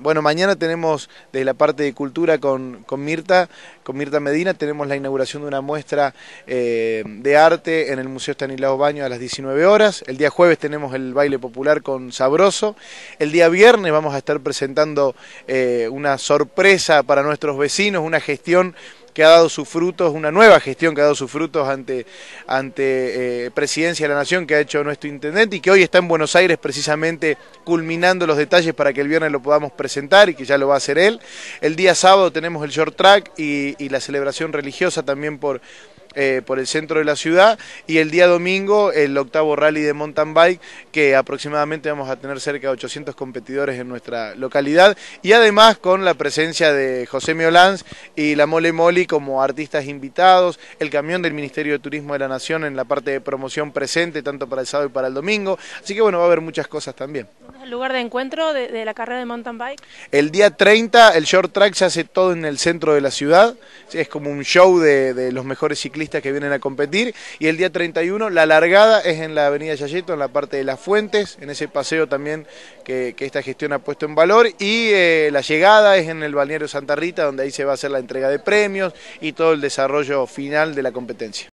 Bueno, mañana tenemos desde la parte de cultura con, con Mirta, con Mirta Medina, tenemos la inauguración de una muestra eh, de arte en el Museo Estanislao Baño a las 19 horas. El día jueves tenemos el baile popular con Sabroso. El día viernes vamos a estar presentando eh, una sorpresa para nuestros vecinos, una gestión que ha dado sus frutos, una nueva gestión que ha dado sus frutos ante, ante eh, Presidencia de la Nación que ha hecho nuestro intendente y que hoy está en Buenos Aires precisamente culminando los detalles para que el viernes lo podamos presentar y que ya lo va a hacer él. El día sábado tenemos el short track y, y la celebración religiosa también por eh, por el centro de la ciudad y el día domingo el octavo rally de mountain bike que aproximadamente vamos a tener cerca de 800 competidores en nuestra localidad y además con la presencia de José Lanz y la Mole Moli como artistas invitados, el camión del Ministerio de Turismo de la Nación en la parte de promoción presente tanto para el sábado y para el domingo, así que bueno, va a haber muchas cosas también lugar de encuentro de, la carrera de mountain bike? El día 30 el short track se hace todo en el centro de la ciudad, es como un show de, los mejores ciclistas que vienen a competir, y el día 31 la largada es en la avenida Yayeto, en la parte de las fuentes, en ese paseo también que, esta gestión ha puesto en valor, y eh, la llegada es en el balneario Santa Rita, donde ahí se va a hacer la entrega de premios y todo el desarrollo final de la competencia.